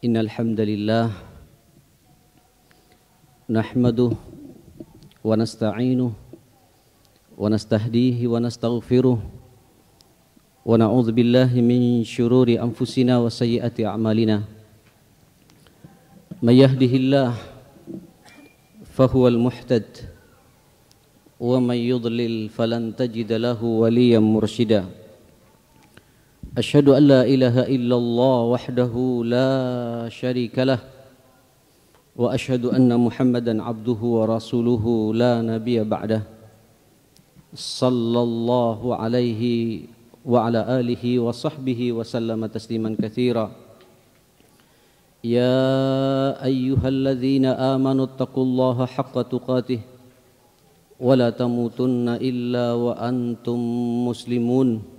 إن الحمد لله نحمده ونستعينه ونستهديه ونستغفره ونعوذ بالله من شرور أنفسنا وسيئات أعمالنا من يهده الله فهو المحتد ومن يضلل فلن تجد له وليا مرشدا أشهد أن لا إله إلا الله وحده لا شريك له وأشهد أن محمدا عبده ورسوله لا نبي بعده صلى الله عليه وعلى آله وصحبه وسلم تسليما كثيرا يا أيها الذين آمنوا اتقوا الله حق تقاته ولا تموتن إلا وأنتم مسلمون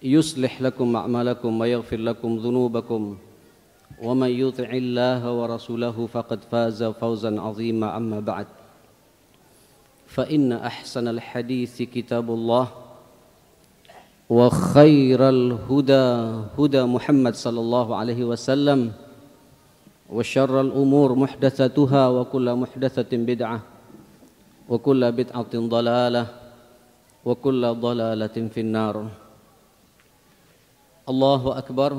يصلح لكم أعمالكم ويغفر لكم ذنوبكم ومن يطع الله ورسوله فقد فاز فوزا عظيما أما بعد فإن أحسن الحديث كتاب الله وخير الهدى هدى محمد صلى الله عليه وسلم وشر الأمور محدثتها وكل محدثة بدعة وكل بدعة ضلالة وكل ضلالة في النار Allahu Akbar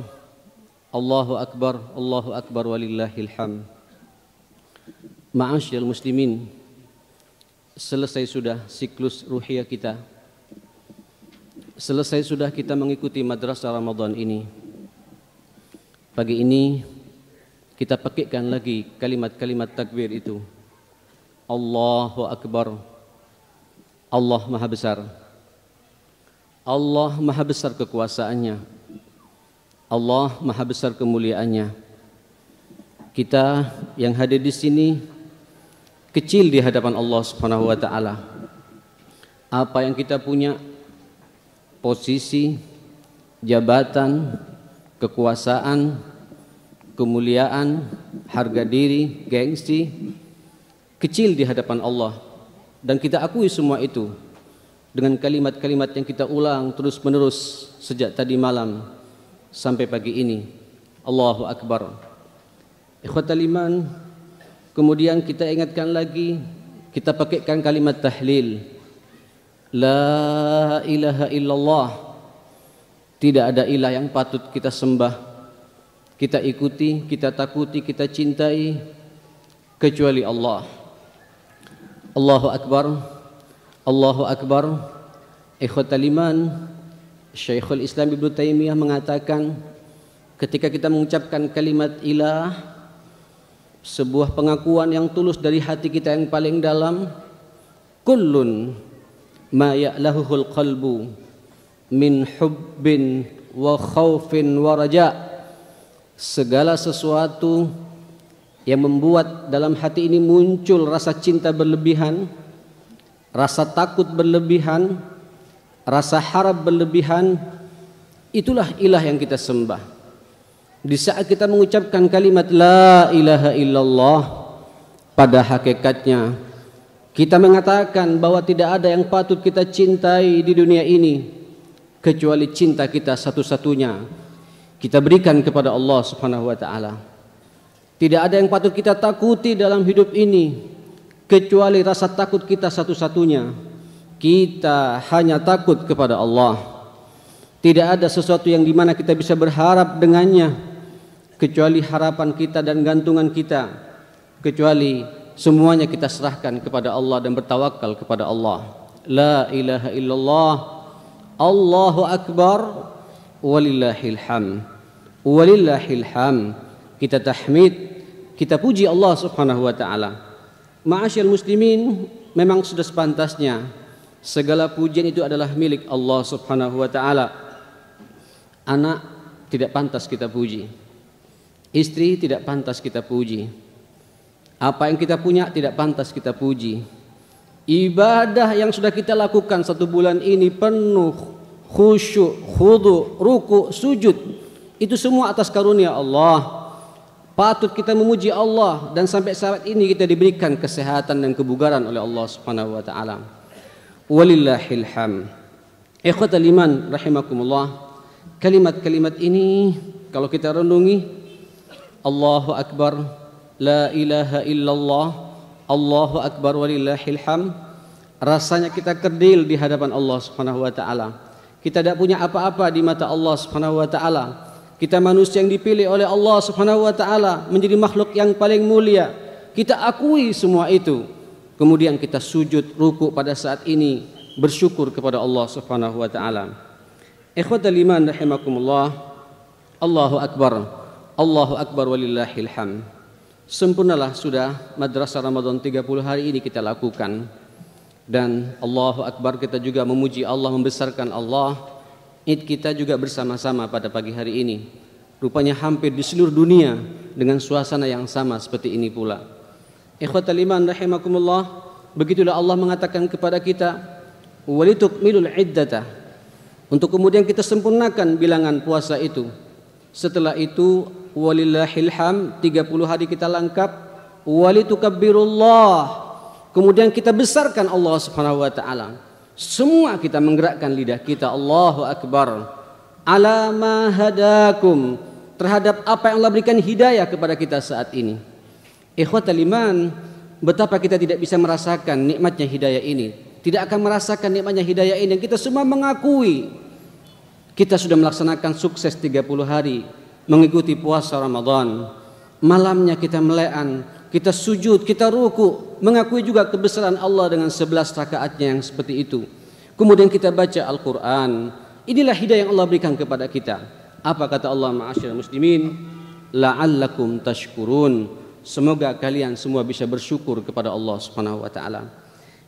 Allahu Akbar Allahu Akbar walillahil hamd Ma'asyil muslimin Selesai sudah siklus ruhiyah kita Selesai sudah kita mengikuti madrasah Ramadan ini Pagi ini kita pakaikan lagi kalimat-kalimat takbir itu Allahu Akbar Allah Maha Besar Allah Maha Besar kekuasaannya Allah Maha Besar kemuliaannya. Kita yang hadir di sini kecil di hadapan Allah Subhanahu wa taala. Apa yang kita punya posisi, jabatan, kekuasaan, kemuliaan, harga diri, gengsi kecil di hadapan Allah dan kita akui semua itu dengan kalimat-kalimat yang kita ulang terus-menerus sejak tadi malam sampai pagi ini. Allahu Akbar. Ikhwatal iman, kemudian kita ingatkan lagi, kita pakaikan kalimat tahlil. La ilaha illallah. Tidak ada ilah yang patut kita sembah. Kita ikuti, kita takuti, kita cintai kecuali Allah. Allahu Akbar. Allahu Akbar. Ikhwatal iman, Syekhul Islam Ibnu Taimiyah mengatakan ketika kita mengucapkan kalimat ilah sebuah pengakuan yang tulus dari hati kita yang paling dalam kullun ma ya'lahuhul qalbu min hubbin wa khaufin wa raja segala sesuatu yang membuat dalam hati ini muncul rasa cinta berlebihan rasa takut berlebihan rasa harap berlebihan itulah ilah yang kita sembah di saat kita mengucapkan kalimat la ilaha illallah pada hakikatnya kita mengatakan bahwa tidak ada yang patut kita cintai di dunia ini kecuali cinta kita satu-satunya kita berikan kepada Allah Subhanahu wa taala tidak ada yang patut kita takuti dalam hidup ini kecuali rasa takut kita satu-satunya kita hanya takut kepada Allah. Tidak ada sesuatu yang dimana kita bisa berharap dengannya kecuali harapan kita dan gantungan kita kecuali semuanya kita serahkan kepada Allah dan bertawakal kepada Allah. La ilaha illallah Allahu akbar walillahil ham. Walillahil ham. Kita tahmid, kita puji Allah Subhanahu wa taala. Ma'asyal muslimin memang sudah sepantasnya Segala pujian itu adalah milik Allah Subhanahu wa taala. Anak tidak pantas kita puji. Istri tidak pantas kita puji. Apa yang kita punya tidak pantas kita puji. Ibadah yang sudah kita lakukan satu bulan ini penuh khusyuk, khudu, ruku, sujud. Itu semua atas karunia Allah. Patut kita memuji Allah dan sampai saat ini kita diberikan kesehatan dan kebugaran oleh Allah Subhanahu wa taala walillahil ham. Ikhwatal iman rahimakumullah. Kalimat-kalimat ini kalau kita renungi Allahu akbar, la ilaha illallah, Allahu akbar walillahil ham. Rasanya kita kerdil di hadapan Allah Subhanahu wa taala. Kita tidak punya apa-apa di mata Allah Subhanahu wa taala. Kita manusia yang dipilih oleh Allah Subhanahu wa taala menjadi makhluk yang paling mulia. Kita akui semua itu kemudian kita sujud ruku pada saat ini bersyukur kepada Allah Subhanahu wa taala. Ikhwatul iman rahimakumullah. Allahu akbar. Allahu akbar walillahil hamd. Sempurnalah sudah madrasah Ramadan 30 hari ini kita lakukan. Dan Allahu akbar kita juga memuji Allah, membesarkan Allah. Id kita juga bersama-sama pada pagi hari ini. Rupanya hampir di seluruh dunia dengan suasana yang sama seperti ini pula. Ikhwatal iman rahimakumullah, begitulah Allah mengatakan kepada kita, "Walitukmilul iddata." Untuk kemudian kita sempurnakan bilangan puasa itu. Setelah itu walillahil tiga 30 hari kita lengkap walitukabbirullah. Kemudian kita besarkan Allah Subhanahu wa taala. Semua kita menggerakkan lidah kita Allahu akbar. Alama hadakum terhadap apa yang Allah berikan hidayah kepada kita saat ini. Ikhwatal iman, betapa kita tidak bisa merasakan nikmatnya hidayah ini. Tidak akan merasakan nikmatnya hidayah ini. Kita semua mengakui kita sudah melaksanakan sukses 30 hari mengikuti puasa Ramadan. Malamnya kita melean, kita sujud, kita ruku, mengakui juga kebesaran Allah dengan 11 rakaatnya yang seperti itu. Kemudian kita baca Al-Qur'an. Inilah hidayah yang Allah berikan kepada kita. Apa kata Allah ma'asyiral muslimin? La'allakum tashkurun. Semoga kalian semua bisa bersyukur kepada Allah Subhanahu wa taala.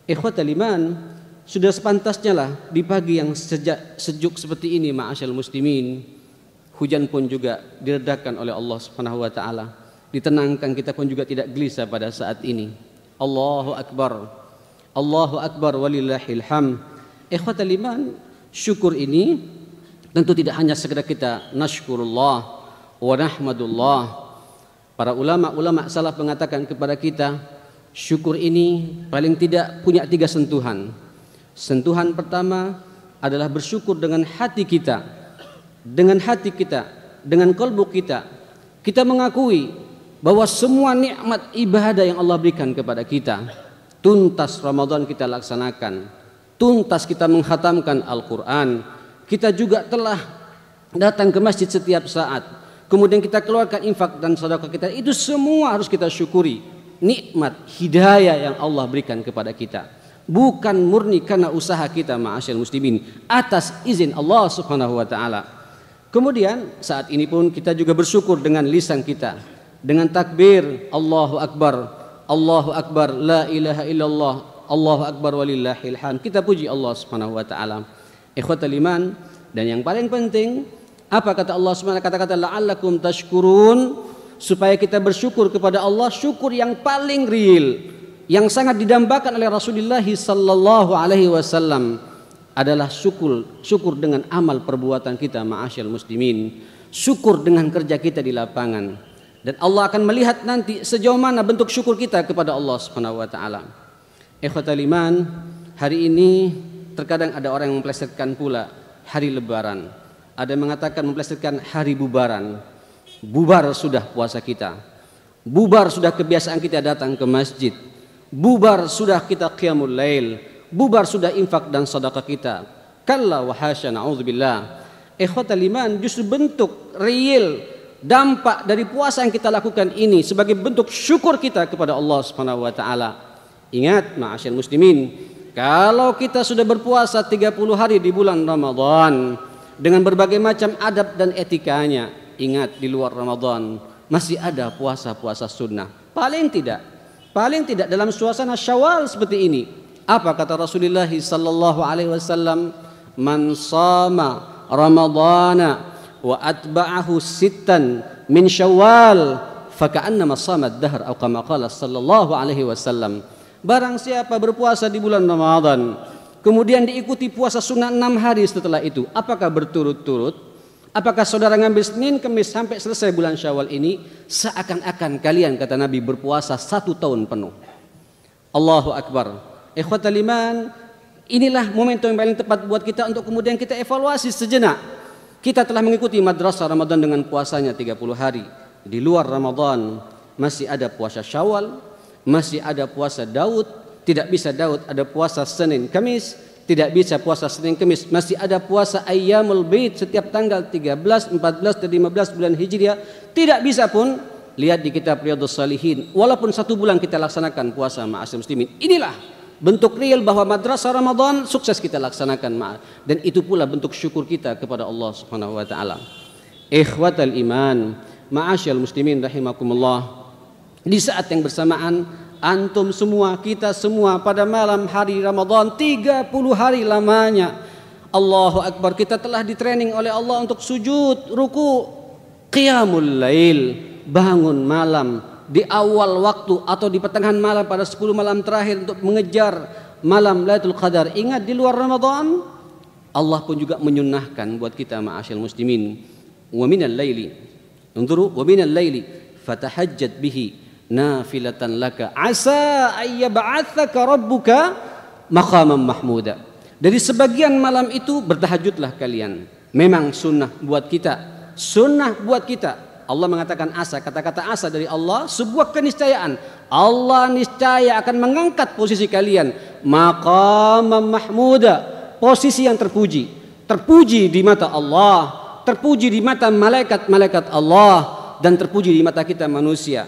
Ikhwatul iman, sudah sepantasnya lah di pagi yang sejak, sejuk seperti ini ma'asyal muslimin, hujan pun juga diredakan oleh Allah Subhanahu wa taala. Ditenangkan kita pun juga tidak gelisah pada saat ini. Allahu akbar. Allahu akbar walillahil ham. Ikhwatul iman, syukur ini tentu tidak hanya sekedar kita nasykurullah wa nahmadullah Para ulama-ulama salaf mengatakan kepada kita, syukur ini paling tidak punya tiga sentuhan. Sentuhan pertama adalah bersyukur dengan hati kita, dengan hati kita, dengan kolbu kita. Kita mengakui bahwa semua nikmat ibadah yang Allah berikan kepada kita, tuntas Ramadan kita laksanakan, tuntas kita menghatamkan Al-Quran, kita juga telah datang ke masjid setiap saat, kemudian kita keluarkan infak dan sedekah kita itu semua harus kita syukuri nikmat hidayah yang Allah berikan kepada kita bukan murni karena usaha kita ma'asyil muslimin atas izin Allah Subhanahu wa taala. Kemudian saat ini pun kita juga bersyukur dengan lisan kita dengan takbir Allahu akbar Allahu akbar la ilaha illallah Allahu akbar walillahil hamd. Kita puji Allah Subhanahu wa taala. Ikhwatul dan yang paling penting apa kata Allah SWT? Kata-kata la'allakum tashkurun supaya kita bersyukur kepada Allah syukur yang paling real yang sangat didambakan oleh Rasulullah sallallahu alaihi wasallam adalah syukur syukur dengan amal perbuatan kita ma'asyal muslimin syukur dengan kerja kita di lapangan dan Allah akan melihat nanti sejauh mana bentuk syukur kita kepada Allah swt. wa taala hari ini terkadang ada orang yang memplesetkan pula hari lebaran ada yang mengatakan memplesetkan hari bubaran. Bubar sudah puasa kita. Bubar sudah kebiasaan kita datang ke masjid. Bubar sudah kita qiyamul lail. Bubar sudah infak dan sedekah kita. Kalla wa hasya na'udzubillah. Ikhwatal liman justru bentuk real dampak dari puasa yang kita lakukan ini sebagai bentuk syukur kita kepada Allah Subhanahu wa taala. Ingat ma'asyar muslimin, kalau kita sudah berpuasa 30 hari di bulan Ramadan, dengan berbagai macam adab dan etikanya. Ingat di luar Ramadan masih ada puasa-puasa sunnah. Paling tidak, paling tidak dalam suasana Syawal seperti ini. Apa kata Rasulullah sallallahu alaihi wasallam? Man sama Ramadana wa atba'ahu sittan min Syawal faka'annama sama ad-dahr atau kama qala sallallahu alaihi wasallam. Barang siapa berpuasa di bulan Ramadan, kemudian diikuti puasa sunnah enam hari setelah itu, apakah berturut-turut? Apakah saudara ngambil Senin, Kemis sampai selesai bulan Syawal ini seakan-akan kalian kata Nabi berpuasa satu tahun penuh. Allahu Akbar. Ikhwatal inilah momentum yang paling tepat buat kita untuk kemudian kita evaluasi sejenak. Kita telah mengikuti madrasah Ramadan dengan puasanya 30 hari. Di luar Ramadan masih ada puasa Syawal, masih ada puasa Daud, tidak bisa Daud ada puasa Senin Kamis tidak bisa puasa Senin Kamis masih ada puasa Ayyamul Bait setiap tanggal 13, 14 dan 15 bulan Hijriah tidak bisa pun lihat di kitab Riyadhus Salihin walaupun satu bulan kita laksanakan puasa ma'asyar muslimin inilah bentuk real bahwa madrasah Ramadan sukses kita laksanakan ma. dan itu pula bentuk syukur kita kepada Allah Subhanahu wa taala ikhwatal iman ma'asyar muslimin rahimakumullah di saat yang bersamaan antum semua, kita semua pada malam hari Ramadan 30 hari lamanya. Allahu Akbar, kita telah ditraining oleh Allah untuk sujud, ruku, qiyamul lail, bangun malam di awal waktu atau di pertengahan malam pada 10 malam terakhir untuk mengejar malam Lailatul Qadar. Ingat di luar Ramadan Allah pun juga menyunahkan buat kita ma'asyil muslimin wa minal laili. Unzuru wa minal laili fatahajjat bihi nafilatan laka asa ayyab'atsaka rabbuka maqaman mahmuda. Dari sebagian malam itu bertahajudlah kalian. Memang sunnah buat kita. Sunnah buat kita. Allah mengatakan asa, kata-kata asa dari Allah sebuah keniscayaan. Allah niscaya akan mengangkat posisi kalian maqaman mahmuda, posisi yang terpuji. Terpuji di mata Allah, terpuji di mata malaikat-malaikat Allah dan terpuji di mata kita manusia.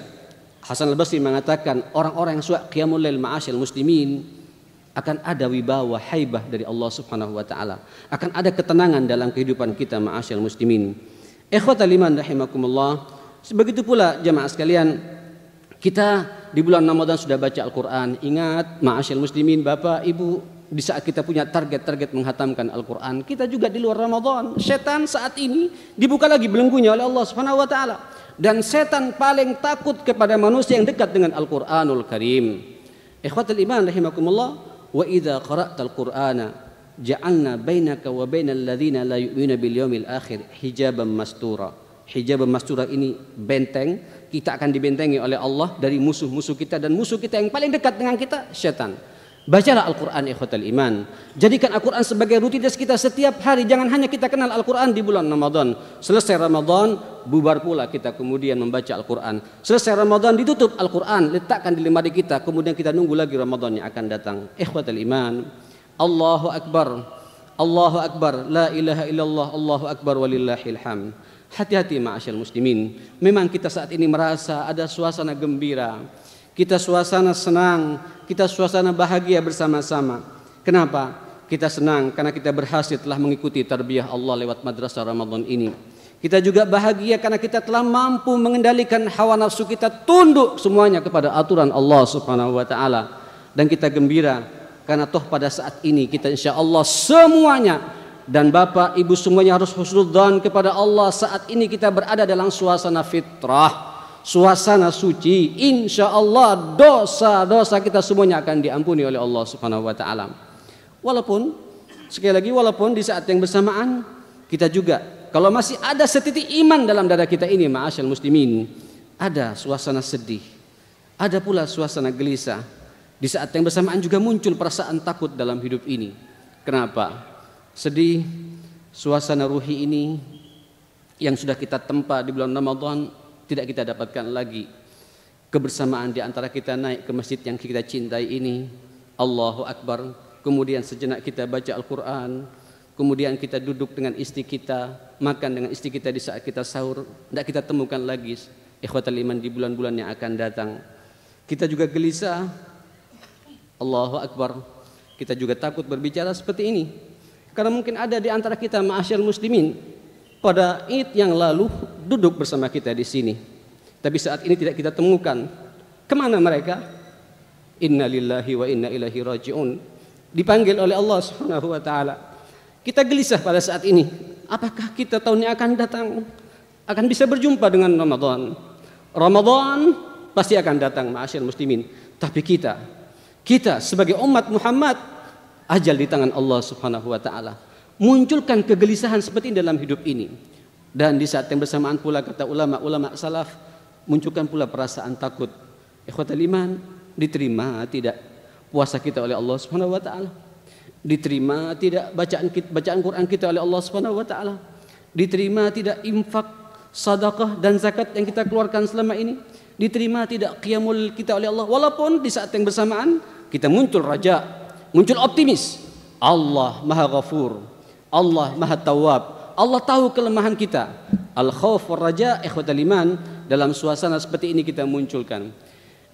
Hasan al-Basri mengatakan orang-orang yang suka qiyamul lail ma'asyil muslimin akan ada wibawa haibah dari Allah Subhanahu wa taala. Akan ada ketenangan dalam kehidupan kita ma'asyil muslimin. Ikhwatal iman rahimakumullah. Sebegitu pula jemaah sekalian, kita di bulan Ramadan sudah baca Al-Qur'an. Ingat ma'asyil muslimin, Bapak, Ibu, di saat kita punya target-target menghatamkan Al-Quran, kita juga di luar Ramadan. Setan saat ini dibuka lagi belenggunya oleh Allah Subhanahu wa Ta'ala. dan setan paling takut kepada manusia yang dekat dengan Al-Qur'anul Karim. Ikhwatul iman rahimakumullah wa idza qara'tal Qur'ana ja'alna bainaka wa bainal ladzina la yu'minu bil yaumil akhir hijaban mastura. Hijaban mastura ini benteng kita akan dibentengi oleh Allah dari musuh-musuh kita dan musuh kita yang paling dekat dengan kita syaitan. Bacalah Al-Quran ikhwatal iman. Jadikan Al-Quran sebagai rutinitas kita setiap hari. Jangan hanya kita kenal Al-Quran di bulan Ramadan. Selesai Ramadan, bubar pula kita kemudian membaca Al-Quran. Selesai Ramadan ditutup Al-Quran, letakkan di lemari kita. Kemudian kita nunggu lagi Ramadan yang akan datang. Ikhwatal iman. Allahu Akbar. Allahu Akbar. La ilaha illallah. Allahu Akbar walillahil hamd. Hati-hati ma'asyal muslimin. Memang kita saat ini merasa ada suasana gembira kita suasana senang, kita suasana bahagia bersama-sama. Kenapa? Kita senang karena kita berhasil telah mengikuti tarbiyah Allah lewat madrasah Ramadan ini. Kita juga bahagia karena kita telah mampu mengendalikan hawa nafsu kita tunduk semuanya kepada aturan Allah Subhanahu wa taala dan kita gembira karena toh pada saat ini kita insya Allah semuanya dan Bapak Ibu semuanya harus husnudzan kepada Allah saat ini kita berada dalam suasana fitrah suasana suci, insya Allah dosa-dosa kita semuanya akan diampuni oleh Allah Subhanahu wa taala. Walaupun sekali lagi walaupun di saat yang bersamaan kita juga kalau masih ada setitik iman dalam dada kita ini, ma'asyal muslimin, ada suasana sedih, ada pula suasana gelisah. Di saat yang bersamaan juga muncul perasaan takut dalam hidup ini. Kenapa? Sedih, suasana ruhi ini yang sudah kita tempa di bulan Ramadan tidak kita dapatkan lagi kebersamaan di antara kita naik ke masjid yang kita cintai ini Allahu Akbar kemudian sejenak kita baca Al-Quran kemudian kita duduk dengan istri kita makan dengan istri kita di saat kita sahur tidak kita temukan lagi ikhwatal iman di bulan-bulan yang akan datang kita juga gelisah Allahu Akbar kita juga takut berbicara seperti ini karena mungkin ada di antara kita ma'asyar muslimin pada Id yang lalu duduk bersama kita di sini. Tapi saat ini tidak kita temukan. Kemana mereka? Inna lillahi wa inna ilahi raji'un. Dipanggil oleh Allah Subhanahu wa taala. Kita gelisah pada saat ini. Apakah kita tahun yang akan datang akan bisa berjumpa dengan Ramadan? Ramadan pasti akan datang, ma'asyil muslimin. Tapi kita, kita sebagai umat Muhammad ajal di tangan Allah Subhanahu wa taala munculkan kegelisahan seperti ini dalam hidup ini. Dan di saat yang bersamaan pula kata ulama-ulama salaf munculkan pula perasaan takut. Ikhwatul iman diterima tidak puasa kita oleh Allah Subhanahu wa taala? Diterima tidak bacaan bacaan Quran kita oleh Allah Subhanahu wa taala? Diterima tidak infak, sedekah dan zakat yang kita keluarkan selama ini? Diterima tidak qiyamul kita oleh Allah walaupun di saat yang bersamaan kita muncul raja, muncul optimis. Allah Maha Ghafur, Allah Maha Tawab. Allah tahu kelemahan kita. Al khauf war raja ikhwatal iman dalam suasana seperti ini kita munculkan.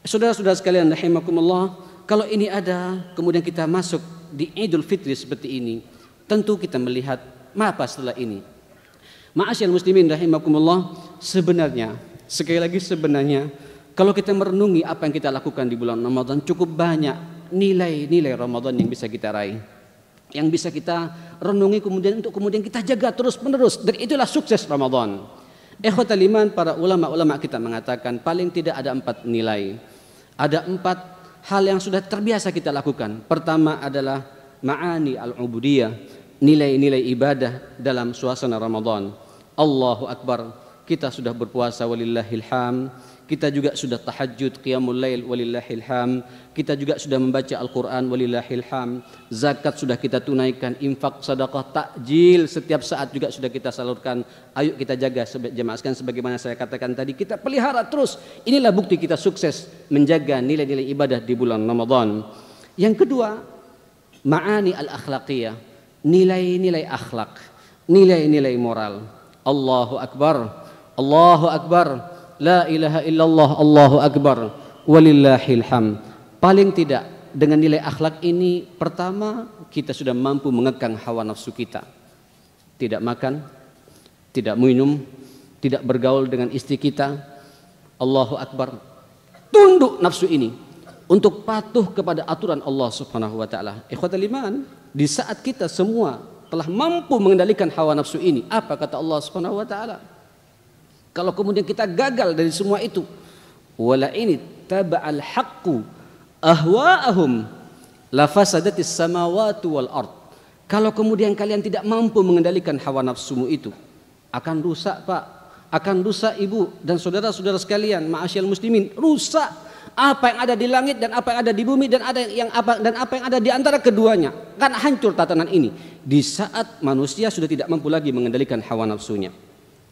Saudara-saudara sekalian rahimakumullah, kalau ini ada kemudian kita masuk di Idul Fitri seperti ini, tentu kita melihat apa setelah ini. Ma'asyal muslimin rahimakumullah, sebenarnya sekali lagi sebenarnya kalau kita merenungi apa yang kita lakukan di bulan Ramadan cukup banyak nilai-nilai Ramadan yang bisa kita raih yang bisa kita renungi kemudian untuk kemudian kita jaga terus menerus dan itulah sukses Ramadan. Ikhwatal iman para ulama-ulama kita mengatakan paling tidak ada empat nilai. Ada empat hal yang sudah terbiasa kita lakukan. Pertama adalah ma'ani al-ubudiyah, nilai-nilai ibadah dalam suasana Ramadan. Allahu Akbar, kita sudah berpuasa walillahilham kita juga sudah tahajud qiyamul lail walillahil ham kita juga sudah membaca Al-Qur'an walillahil ham zakat sudah kita tunaikan infak sedekah takjil setiap saat juga sudah kita salurkan ayo kita jaga jemaah sekalian sebagaimana saya katakan tadi kita pelihara terus inilah bukti kita sukses menjaga nilai-nilai ibadah di bulan Ramadan yang kedua ma'ani al-akhlaqiyah nilai-nilai akhlak nilai-nilai moral Allahu akbar Allahu akbar la ilaha illallah Allahu akbar walillahil ham. Paling tidak dengan nilai akhlak ini pertama kita sudah mampu mengekang hawa nafsu kita. Tidak makan, tidak minum, tidak bergaul dengan istri kita. Allahu akbar. Tunduk nafsu ini untuk patuh kepada aturan Allah Subhanahu wa taala. Ikhwatul iman, di saat kita semua telah mampu mengendalikan hawa nafsu ini, apa kata Allah Subhanahu wa taala? Kalau kemudian kita gagal dari semua itu, wala ini taba taba'al haqqu ahwa'ahum lafasadatis samawati wal ard. Kalau kemudian kalian tidak mampu mengendalikan hawa nafsumu itu, akan rusak pak, akan rusak ibu dan saudara-saudara sekalian, ma'asyal muslimin, rusak apa yang ada di langit dan apa yang ada di bumi dan ada yang apa dan apa yang ada di antara keduanya kan hancur tatanan ini di saat manusia sudah tidak mampu lagi mengendalikan hawa nafsunya.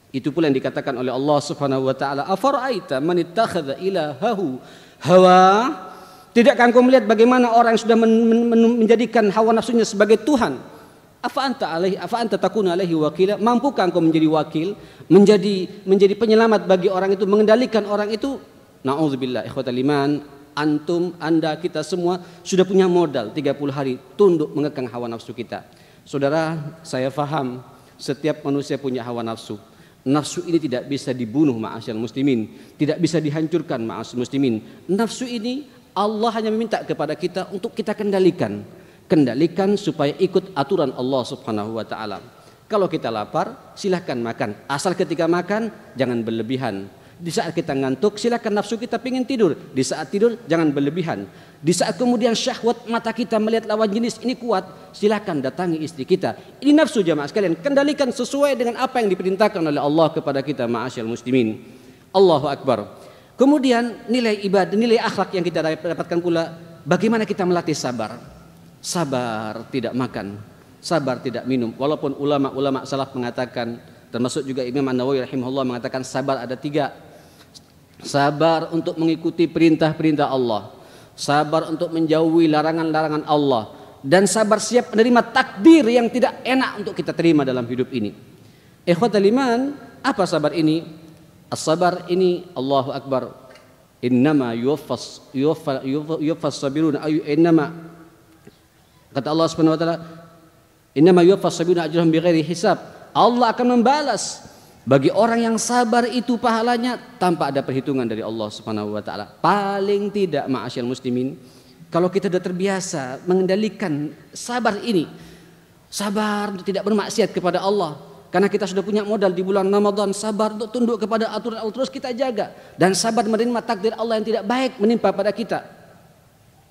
Itu pula yang dikatakan oleh Allah Subhanahu wa taala, "Afara'aita man ittakhadha ilahahu hawa?" Tidak akan kau melihat bagaimana orang yang sudah men men men menjadikan hawa nafsunya sebagai tuhan? Afa anta alaihi afa anta takuna alaihi wakila? Mampukah engkau menjadi wakil, menjadi menjadi penyelamat bagi orang itu, mengendalikan orang itu? Nauzubillah ikhwatal iman, antum, anda, kita semua sudah punya modal 30 hari tunduk mengekang hawa nafsu kita. Saudara, saya faham setiap manusia punya hawa nafsu. Nafsu ini tidak bisa dibunuh ma'asyal muslimin, tidak bisa dihancurkan ma'asyal muslimin. Nafsu ini Allah hanya meminta kepada kita untuk kita kendalikan. Kendalikan supaya ikut aturan Allah Subhanahu wa taala. Kalau kita lapar, silahkan makan. Asal ketika makan jangan berlebihan di saat kita ngantuk, silakan nafsu kita pingin tidur. Di saat tidur, jangan berlebihan. Di saat kemudian syahwat mata kita melihat lawan jenis ini kuat, silakan datangi istri kita. Ini nafsu jamaah sekalian, kendalikan sesuai dengan apa yang diperintahkan oleh Allah kepada kita ma'asyal muslimin. Allahu Akbar. Kemudian nilai ibadah, nilai akhlak yang kita dapatkan pula, bagaimana kita melatih sabar. Sabar tidak makan, sabar tidak minum. Walaupun ulama-ulama salaf mengatakan, termasuk juga Imam An-Nawawi rahimahullah mengatakan sabar ada tiga sabar untuk mengikuti perintah-perintah Allah, sabar untuk menjauhi larangan-larangan Allah, dan sabar siap menerima takdir yang tidak enak untuk kita terima dalam hidup ini. Ikhwatul iman, apa sabar ini? As-sabar ini Allahu Akbar. Innama yuwaffas yuwaffas sabirun. ayu innama kata Allah Subhanahu wa taala innama yuwaffas sabirun ajrahum bighairi hisab. Allah akan membalas bagi orang yang sabar itu pahalanya tanpa ada perhitungan dari Allah Subhanahu wa taala. Paling tidak ma'asyal muslimin, kalau kita sudah terbiasa mengendalikan sabar ini, sabar untuk tidak bermaksiat kepada Allah, karena kita sudah punya modal di bulan Ramadan sabar untuk tunduk kepada aturan Allah terus kita jaga dan sabar menerima takdir Allah yang tidak baik menimpa pada kita.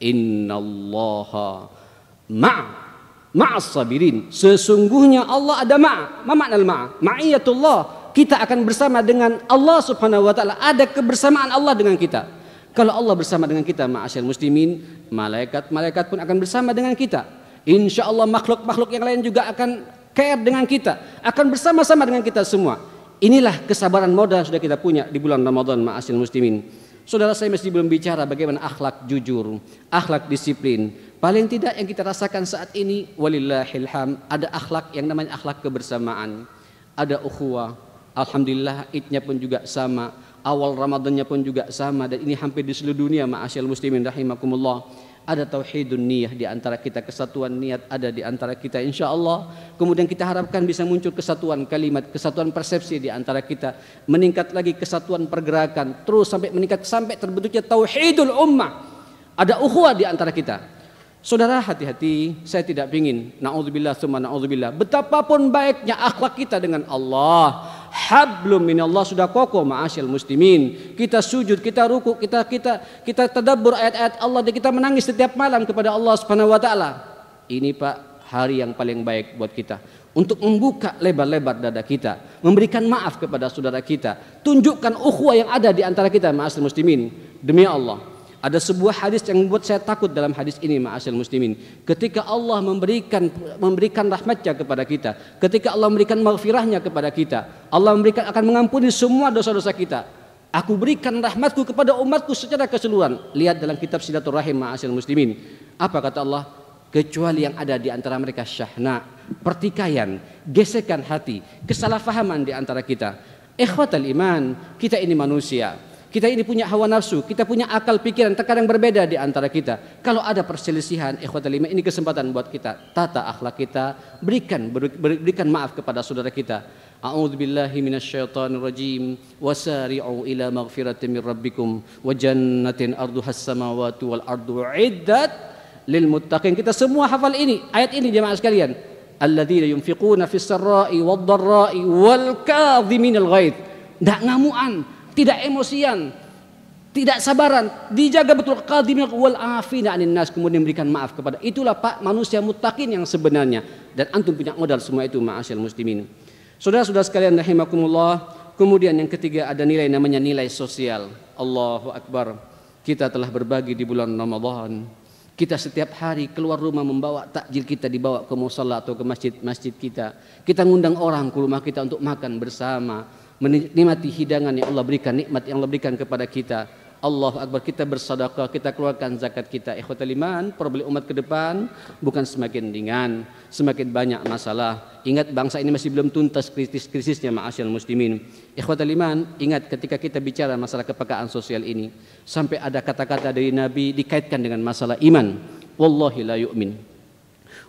Innallaha ma ma'as sabirin. Sesungguhnya Allah ada ma Ma makna al-ma'a? Ma'iyatullah kita akan bersama dengan Allah Subhanahu wa taala. Ada kebersamaan Allah dengan kita. Kalau Allah bersama dengan kita, ma'asyar muslimin, malaikat-malaikat pun akan bersama dengan kita. Insya Allah makhluk-makhluk yang lain juga akan care dengan kita, akan bersama-sama dengan kita semua. Inilah kesabaran modal sudah kita punya di bulan Ramadan ma'asyar muslimin. Saudara saya masih belum bicara bagaimana akhlak jujur, akhlak disiplin. Paling tidak yang kita rasakan saat ini walillahilham ada akhlak yang namanya akhlak kebersamaan, ada ukhuwah, Alhamdulillah idnya pun juga sama, awal Ramadannya pun juga sama dan ini hampir di seluruh dunia ma'asyal muslimin rahimakumullah. Ada tauhidun niyah di antara kita, kesatuan niat ada di antara kita insya Allah. Kemudian kita harapkan bisa muncul kesatuan kalimat, kesatuan persepsi di antara kita, meningkat lagi kesatuan pergerakan, terus sampai meningkat sampai terbentuknya tauhidul ummah. Ada ukhuwah di antara kita. Saudara hati-hati, saya tidak ingin naudzubillah summa naudzubillah. Betapapun baiknya akhlak kita dengan Allah, hablum minallah sudah kokoh ma'asyil muslimin. Kita sujud, kita ruku, kita kita kita tadabbur ayat-ayat Allah dan kita menangis setiap malam kepada Allah Subhanahu wa taala. Ini Pak hari yang paling baik buat kita untuk membuka lebar-lebar dada kita, memberikan maaf kepada saudara kita, tunjukkan ukhuwah yang ada di antara kita ma'asyil muslimin. Demi Allah, ada sebuah hadis yang membuat saya takut dalam hadis ini ma'asyil muslimin. Ketika Allah memberikan memberikan rahmatnya kepada kita, ketika Allah memberikan maghfirahnya kepada kita, Allah memberikan akan mengampuni semua dosa-dosa kita. Aku berikan rahmatku kepada umatku secara keseluruhan. Lihat dalam kitab silaturahim ma'asyil muslimin. Apa kata Allah? Kecuali yang ada di antara mereka syahna, pertikaian, gesekan hati, kesalahpahaman di antara kita. Ikhwatal iman, kita ini manusia kita ini punya hawa nafsu, kita punya akal pikiran terkadang berbeda di antara kita. Kalau ada perselisihan, ikhwatul lima ini kesempatan buat kita tata akhlak kita, berikan berikan maaf kepada saudara kita. A'udzu billahi minasyaitonir rajim. Wasari'u ila maghfiratin min rabbikum wa jannatin arduhas samawati wal ardu iddat lil muttaqin. Kita semua hafal ini, ayat ini jemaah sekalian. Alladzina yunfiquna fis sarra'i wad darai wal kadhimin al ghaid. Enggak ngamuan, tidak emosian, tidak sabaran, dijaga betul kalimah wal afina anin nas kemudian memberikan maaf kepada itulah Pak manusia mutakin yang sebenarnya dan antum punya modal semua itu ma'asyal muslimin. Saudara-saudara sekalian rahimakumullah, kemudian yang ketiga ada nilai namanya nilai sosial. Allahu akbar. Kita telah berbagi di bulan Ramadan. Kita setiap hari keluar rumah membawa takjil kita dibawa ke musola atau ke masjid-masjid kita. Kita mengundang orang ke rumah kita untuk makan bersama menikmati hidangan yang Allah berikan, nikmat yang Allah berikan kepada kita. Allah Akbar kita bersedekah, kita keluarkan zakat kita. Ikhwatul iman, problem umat ke depan bukan semakin ringan, semakin banyak masalah. Ingat bangsa ini masih belum tuntas krisis-krisisnya ma'asyal muslimin. Ikhwatul iman, ingat ketika kita bicara masalah kepekaan sosial ini, sampai ada kata-kata dari Nabi dikaitkan dengan masalah iman. Wallahi la yu'min.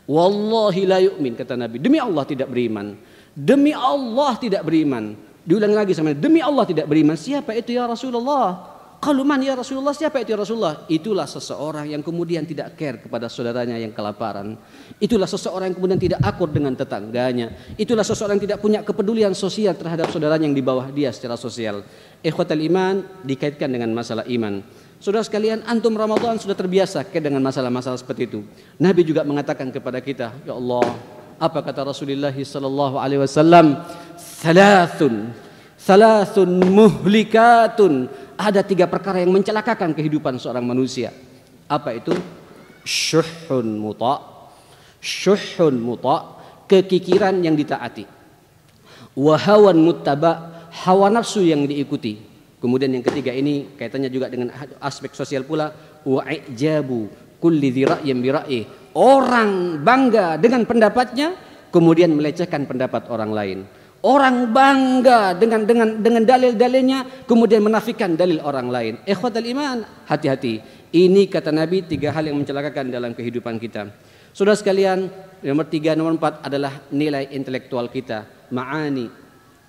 Wallahi la yu'min kata Nabi. Demi Allah tidak beriman. Demi Allah tidak beriman Diulangi lagi sama demi Allah tidak beriman. Siapa itu ya Rasulullah? Kalau man ya Rasulullah siapa itu ya Rasulullah? Itulah seseorang yang kemudian tidak care kepada saudaranya yang kelaparan. Itulah seseorang yang kemudian tidak akur dengan tetangganya. Itulah seseorang yang tidak punya kepedulian sosial terhadap saudaranya yang di bawah dia secara sosial. Ikhwatal iman dikaitkan dengan masalah iman. Saudara sekalian, antum Ramadan sudah terbiasa ke dengan masalah-masalah seperti itu. Nabi juga mengatakan kepada kita, "Ya Allah, apa kata Rasulullah sallallahu alaihi wasallam? Salasun. Salasun muhlikatun. Ada tiga perkara yang mencelakakan kehidupan seorang manusia. Apa itu? Syuhun muta. Syuhun muta. Kekikiran yang ditaati. Wahawan muttaba. Hawa nafsu yang diikuti. Kemudian yang ketiga ini kaitannya juga dengan aspek sosial pula Wa'i'jabu kulli dzira'in bira'ih. Orang bangga dengan pendapatnya kemudian melecehkan pendapat orang lain. Orang bangga dengan dengan dengan dalil-dalilnya kemudian menafikan dalil orang lain. Ikhwatul iman, hati-hati. Ini kata Nabi tiga hal yang mencelakakan dalam kehidupan kita. Saudara sekalian, nomor tiga, nomor empat adalah nilai intelektual kita. Ma'ani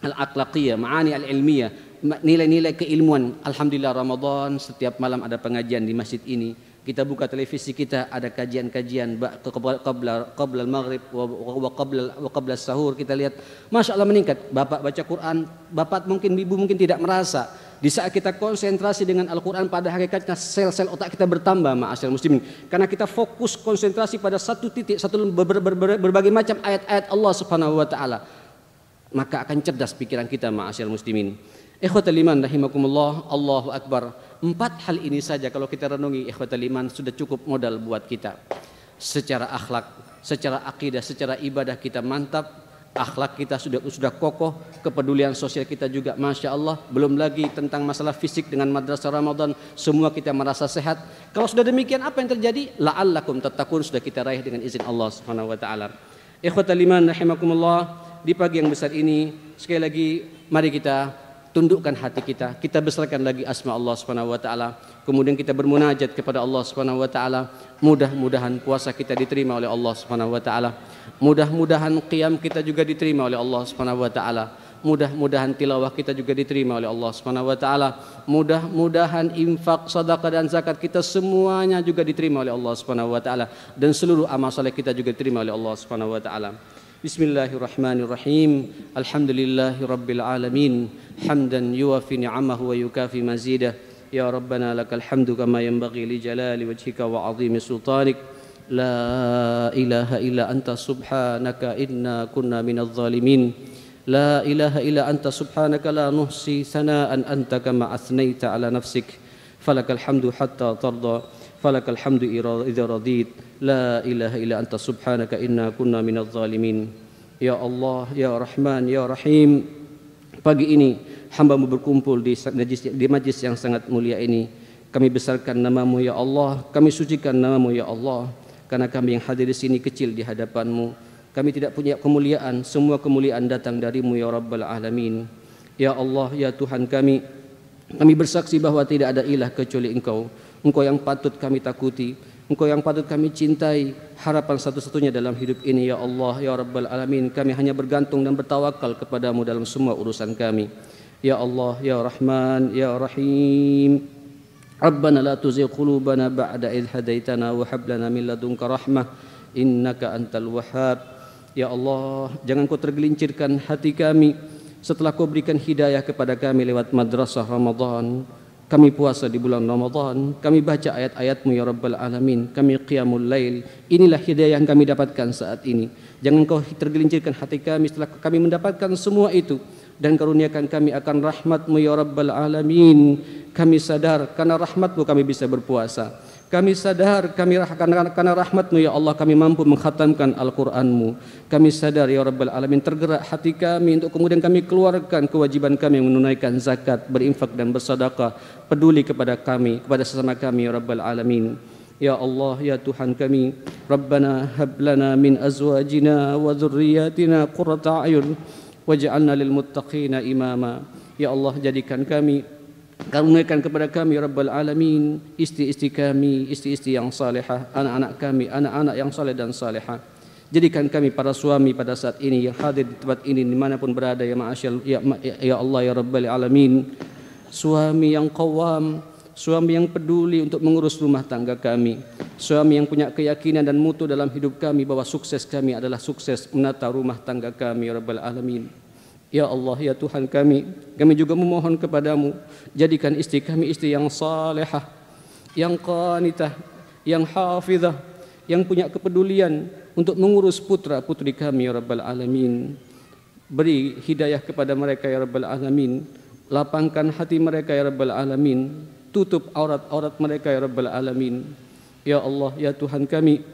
al-aqlaqiyah, ma'ani al-ilmiyah, nilai-nilai keilmuan. Alhamdulillah Ramadan setiap malam ada pengajian di masjid ini kita buka televisi kita ada kajian-kajian qabla qabla maghrib wa qabla wa qabla sahur kita lihat Masya Allah meningkat bapak baca Quran bapak mungkin ibu mungkin tidak merasa di saat kita konsentrasi dengan Al-Quran pada hakikatnya sel-sel otak kita bertambah ma'asyar muslimin karena kita fokus konsentrasi pada satu titik satu ber, ber, ber, berbagai macam ayat-ayat Allah subhanahu wa ta'ala maka akan cerdas pikiran kita ma'asyar muslimin ikhwatal iman rahimakumullah Allahu Akbar Empat hal ini saja kalau kita renungi ikhwatul iman sudah cukup modal buat kita. Secara akhlak, secara akidah, secara ibadah kita mantap, akhlak kita sudah sudah kokoh, kepedulian sosial kita juga masya Allah. Belum lagi tentang masalah fisik dengan madrasah Ramadan, semua kita merasa sehat. Kalau sudah demikian apa yang terjadi? La La'allakum tatakun sudah kita raih dengan izin Allah Subhanahu wa taala. Ikhwatal rahimakumullah, di pagi yang besar ini sekali lagi mari kita tundukkan hati kita, kita besarkan lagi asma Allah Subhanahu wa taala. Kemudian kita bermunajat kepada Allah Subhanahu wa taala. Mudah-mudahan puasa kita diterima oleh Allah Subhanahu wa taala. Mudah-mudahan qiyam kita juga diterima oleh Allah Subhanahu wa taala. Mudah-mudahan tilawah kita juga diterima oleh Allah Subhanahu wa taala. Mudah-mudahan infak, sedekah dan zakat kita semuanya juga diterima oleh Allah Subhanahu wa taala dan seluruh amal saleh kita juga diterima oleh Allah Subhanahu wa taala. بسم الله الرحمن الرحيم الحمد لله رب العالمين حمدا يوفي نعمه ويكافي مزيده يا ربنا لك الحمد كما ينبغي لجلال وجهك وعظيم سلطانك لا إله إلا أنت سبحانك إنا كنا من الظالمين لا إله إلا أنت سبحانك لا نحصي ثناء أنت كما أثنيت على نفسك فلك الحمد حتى ترضى falakal hamdu idza la ilaha illa anta subhanaka inna kunna minadh ya Allah ya Rahman ya Rahim pagi ini hamba berkumpul di majlis, di majlis yang sangat mulia ini kami besarkan namamu ya Allah kami sucikan namamu ya Allah karena kami yang hadir di sini kecil di hadapanmu kami tidak punya kemuliaan semua kemuliaan datang darimu ya Rabbal alamin ya Allah ya Tuhan kami kami bersaksi bahwa tidak ada ilah kecuali engkau Engkau yang patut kami takuti, Engkau yang patut kami cintai, harapan satu-satunya dalam hidup ini ya Allah, ya Rabbal Alamin. Kami hanya bergantung dan bertawakal kepadamu dalam semua urusan kami. Ya Allah, ya Rahman, ya Rahim. Rabbana la tuzigh bana ba'da idh hadaitana wa hab lana min ladunka rahmah innaka antal wahhab. Ya Allah, jangan kau tergelincirkan hati kami setelah kau berikan hidayah kepada kami lewat madrasah Ramadan. Kami puasa di bulan Ramadhan, kami baca ayat-ayatmu ya Rabbal Alamin, kami qiyamul lail. Inilah hidayah yang kami dapatkan saat ini. Jangan kau tergelincirkan hati kami setelah kami mendapatkan semua itu. Dan karuniakan kami akan rahmatmu ya Rabbal Alamin. Kami sadar, karena rahmatmu kami bisa berpuasa. Kami sadar, kami rahkan karena rahmatmu ya Allah kami mampu menghatamkan Al-Quranmu. Kami sadar ya Rabbal Alamin tergerak hati kami untuk kemudian kami keluarkan kewajiban kami menunaikan zakat, berinfak dan bersadaqah. Peduli kepada kami, kepada sesama kami ya Rabbal Alamin. Ya Allah, Ya Tuhan kami, Rabbana hablana min azwajina wa zurriyatina qurrata waj'alna lil muttaqina imama. Ya Allah, jadikan kami karuniakan kepada kami ya Rabbal Alamin isti-isti kami, isti-isti yang salihah, anak-anak kami, anak-anak yang saleh dan salihah. Jadikan kami para suami pada saat ini yang hadir di tempat ini dimanapun berada ya Maashal ya, ya, ya Allah ya Rabbal Alamin suami yang kawam suami yang peduli untuk mengurus rumah tangga kami suami yang punya keyakinan dan mutu dalam hidup kami bahawa sukses kami adalah sukses menata rumah tangga kami ya Rabbul Alamin Ya Allah, Ya Tuhan kami, kami juga memohon kepadamu, jadikan istri kami istri yang salehah, yang qanitah, yang hafizah, yang punya kepedulian untuk mengurus putra putri kami, Ya Rabbal Alamin. Beri hidayah kepada mereka, Ya Rabbal Alamin. Lapangkan hati mereka, Ya Rabbal Alamin. Tutup aurat-aurat mereka, Ya Rabbal Alamin. Ya Allah, Ya Tuhan kami,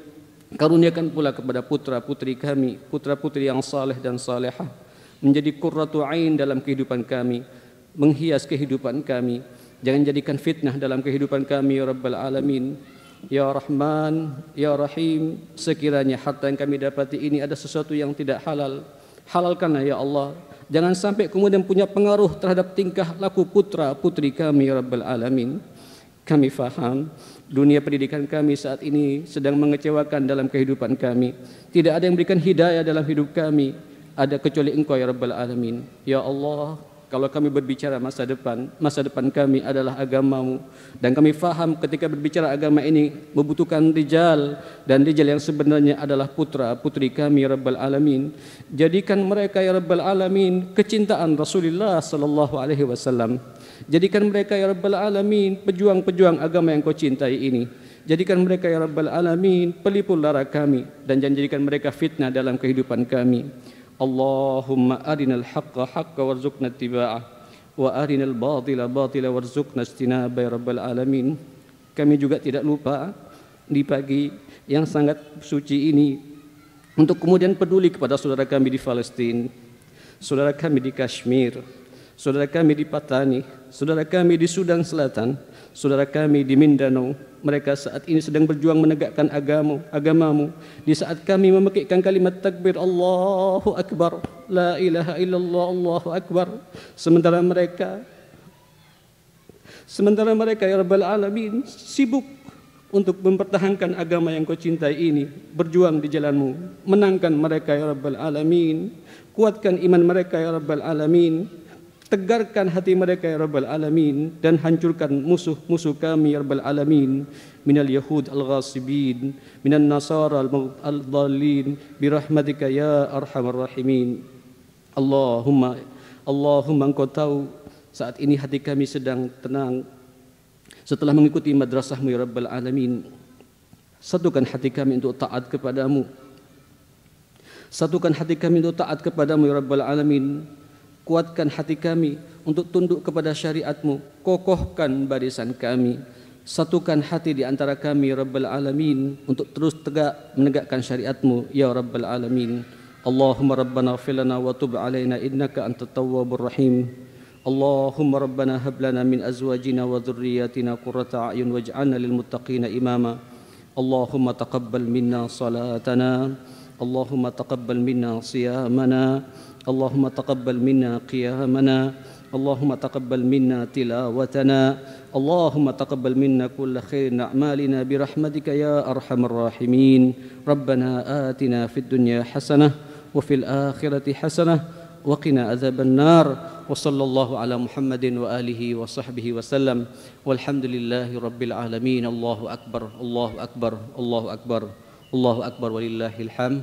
karuniakan pula kepada putra putri kami, putra putri yang saleh dan salehah. menjadi qurratu ain dalam kehidupan kami, menghias kehidupan kami. Jangan jadikan fitnah dalam kehidupan kami ya Rabbal alamin. Ya Rahman, Ya Rahim, sekiranya harta yang kami dapati ini ada sesuatu yang tidak halal, halalkanlah ya Allah. Jangan sampai kemudian punya pengaruh terhadap tingkah laku putra putri kami ya Rabbal alamin. Kami faham dunia pendidikan kami saat ini sedang mengecewakan dalam kehidupan kami. Tidak ada yang memberikan hidayah dalam hidup kami. ada kecuali engkau ya Rabbal Alamin. Ya Allah, kalau kami berbicara masa depan, masa depan kami adalah agamamu. Dan kami faham ketika berbicara agama ini membutuhkan rijal. Dan rijal yang sebenarnya adalah putra, putri kami ya Rabbal Alamin. Jadikan mereka ya Rabbal Alamin kecintaan Rasulullah Sallallahu Alaihi Wasallam. Jadikan mereka ya Rabbal Alamin pejuang-pejuang agama yang kau cintai ini. Jadikan mereka ya Rabbal Alamin pelipur lara kami. Dan jangan jadikan mereka fitnah dalam kehidupan kami. Allahumma arinal haqqa haqqa warzuqna ittiba'ah wa arinal batila batila warzuqna ijtinaba ya rabbal alamin. Kami juga tidak lupa di pagi yang sangat suci ini untuk kemudian peduli kepada saudara kami di Palestina, saudara kami di Kashmir, saudara kami di Patani, saudara kami di Sudan Selatan, saudara kami di Mindanao, mereka saat ini sedang berjuang menegakkan agamu, agamamu. Di saat kami memekikkan kalimat takbir Allahu Akbar, La ilaha illallah Allahu Akbar. Sementara mereka, sementara mereka ya Rabbal Alamin sibuk untuk mempertahankan agama yang kau cintai ini, berjuang di jalanmu, menangkan mereka ya Rabbal Alamin, kuatkan iman mereka ya Rabbal Alamin, tegarkan hati mereka ya rabbal alamin dan hancurkan musuh-musuh kami ya rabbal alamin minal yahud al-ghasibin minan nasara al-dhalin bi rahmatika ya arhamar rahimin Allahumma Allahumma engkau tahu saat ini hati kami sedang tenang setelah mengikuti madrasahmu ya rabbal alamin satukan hati kami untuk taat kepadamu satukan hati kami untuk taat kepadamu ya rabbal alamin kuatkan hati kami untuk tunduk kepada syariatmu, kokohkan barisan kami, satukan hati di antara kami, Rabbal Alamin, untuk terus tegak menegakkan syariatmu, Ya Rabbal Alamin. Allahumma Rabbana filana wa tub alaina innaka antat tawwabur rahim. اللهم ربنا هب لنا من ازواجنا وذرياتنا قرة اعين واجعلنا للمتقين اماما اللهم تقبل منا صلاتنا اللهم تقبل منا صيامنا اللهم تقبل منا قيامنا اللهم تقبل منا تلاوتنا اللهم تقبل منا كل خير أعمالنا برحمتك يا أرحم الراحمين ربنا آتنا في الدنيا حسنة وفي الآخرة حسنة وقنا عذاب النار وصلى الله على محمد وآله وصحبه وسلم والحمد لله رب العالمين الله أكبر الله أكبر الله أكبر الله أكبر ولله الحمد